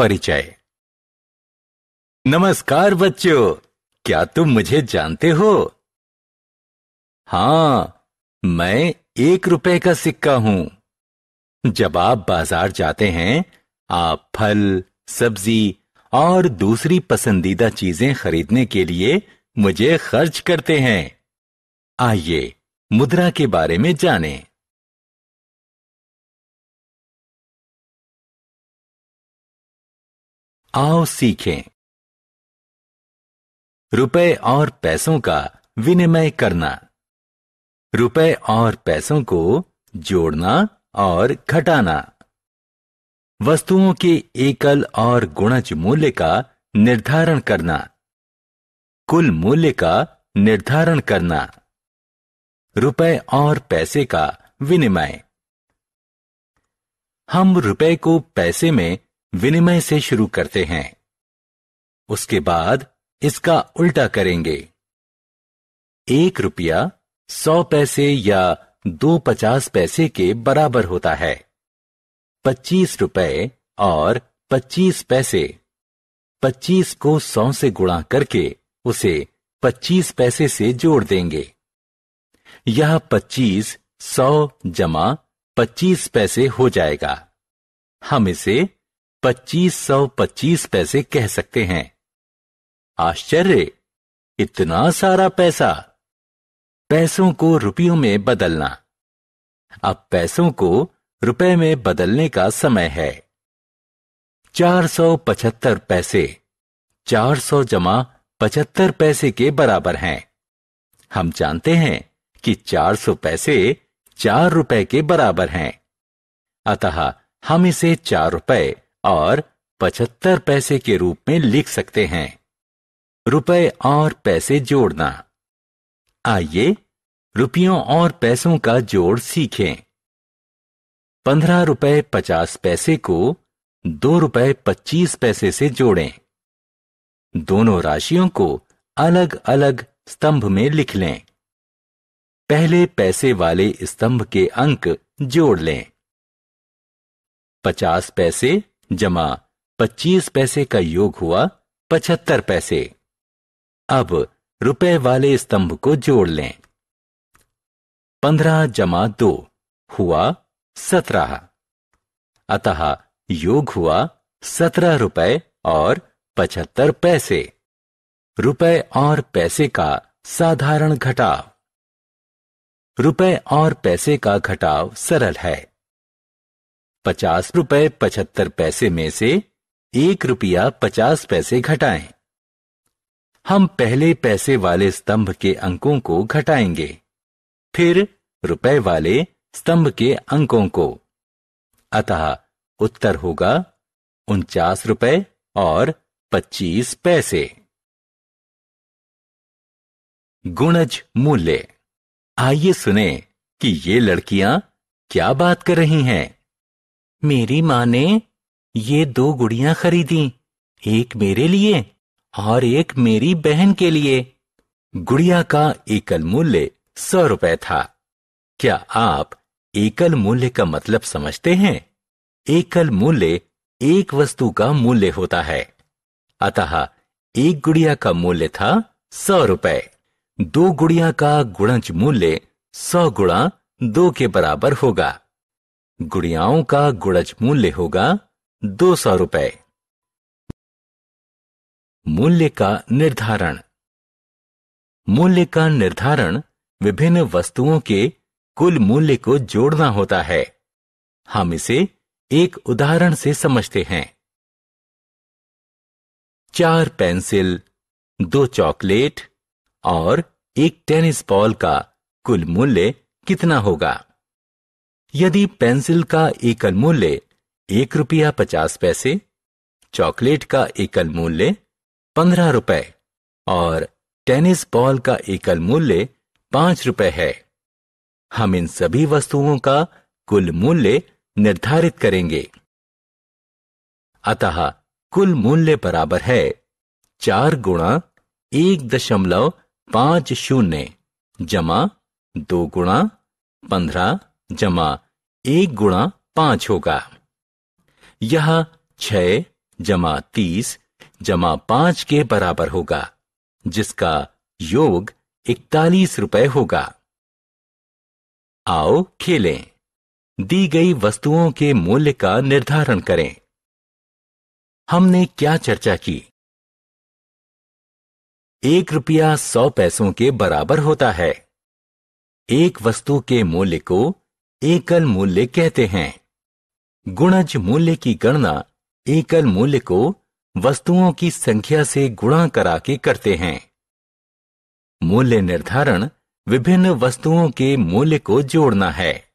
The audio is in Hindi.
परिचय नमस्कार बच्चों क्या तुम मुझे जानते हो हाँ मैं एक रुपए का सिक्का हूं जब आप बाजार जाते हैं आप फल सब्जी और दूसरी पसंदीदा चीजें खरीदने के लिए मुझे खर्च करते हैं आइए मुद्रा के बारे में जानें। आओ सीखें रुपए और पैसों का विनिमय करना रुपए और पैसों को जोड़ना और घटाना वस्तुओं के एकल और गुणज मूल्य का निर्धारण करना कुल मूल्य का निर्धारण करना रुपए और पैसे का विनिमय हम रुपए को पैसे में विनिमय से शुरू करते हैं उसके बाद इसका उल्टा करेंगे एक रुपया सौ पैसे या दो पचास पैसे के बराबर होता है पच्चीस रुपए और पच्चीस पैसे पच्चीस को सौ से गुणा करके उसे पच्चीस पैसे से जोड़ देंगे यह पच्चीस सौ जमा पच्चीस पैसे हो जाएगा हम इसे पच्चीस सौ पच्चीस पैसे कह सकते हैं आश्चर्य इतना सारा पैसा पैसों को रुपयों में बदलना अब पैसों को रुपए में बदलने का समय है चार सौ पचहत्तर पैसे चार सौ जमा पचहत्तर पैसे के बराबर हैं हम जानते हैं कि चार सौ पैसे चार रुपए के बराबर हैं अतः हम इसे चार रुपए और पचहत्तर पैसे के रूप में लिख सकते हैं रुपए और पैसे जोड़ना आइए रुपयों और पैसों का जोड़ सीखें पंद्रह रुपए पचास पैसे को दो रुपए पच्चीस पैसे से जोड़ें दोनों राशियों को अलग अलग स्तंभ में लिख लें पहले पैसे वाले स्तंभ के अंक जोड़ लें पचास पैसे जमा पच्चीस पैसे का योग हुआ पचहत्तर पैसे अब रुपए वाले स्तंभ को जोड़ लें पंद्रह जमा दो हुआ सत्रह अतः योग हुआ सत्रह रुपए और पचहत्तर पैसे रुपए और पैसे का साधारण घटाव रुपए और पैसे का घटाव सरल है पचास रुपए पचहत्तर पैसे में से एक रुपया पचास पैसे घटाएं। हम पहले पैसे वाले स्तंभ के अंकों को घटाएंगे फिर रुपए वाले स्तंभ के अंकों को अतः उत्तर होगा उनचास रुपए और पच्चीस पैसे गुणज मूल्य आइए सुने कि ये लड़कियां क्या बात कर रही हैं मेरी माँ ने ये दो गुड़िया खरीदी एक मेरे लिए और एक मेरी बहन के लिए गुड़िया का एकल मूल्य सौ रुपए था क्या आप एकल मूल्य का मतलब समझते हैं एकल मूल्य एक वस्तु का मूल्य होता है अतः एक गुड़िया का मूल्य था सौ रुपए दो गुड़िया का गुणज मूल्य सौ गुणा दो के बराबर होगा गुड़ियाओं का गुड़ज मूल्य होगा दो सौ रुपए मूल्य का निर्धारण मूल्य का निर्धारण विभिन्न वस्तुओं के कुल मूल्य को जोड़ना होता है हम इसे एक उदाहरण से समझते हैं चार पेंसिल दो चॉकलेट और एक टेनिस बॉल का कुल मूल्य कितना होगा यदि पेंसिल का एकल मूल्य एक रुपया पचास पैसे चॉकलेट का एकल मूल्य पंद्रह रुपए और टेनिस बॉल का एकल मूल्य पांच रुपए है हम इन सभी वस्तुओं का कुल मूल्य निर्धारित करेंगे अतः कुल मूल्य बराबर है चार गुणा एक दशमलव पांच शून्य जमा दो गुणा पंद्रह जमा एक गुणा पांच होगा यह छ जमा तीस जमा पांच के बराबर होगा जिसका योग इकतालीस रुपए होगा आओ खेलें दी गई वस्तुओं के मूल्य का निर्धारण करें हमने क्या चर्चा की एक रुपया सौ पैसों के बराबर होता है एक वस्तु के मूल्य को एकल मूल्य कहते हैं गुणज मूल्य की गणना एकल मूल्य को वस्तुओं की संख्या से गुणा करा के करते हैं मूल्य निर्धारण विभिन्न वस्तुओं के मूल्य को जोड़ना है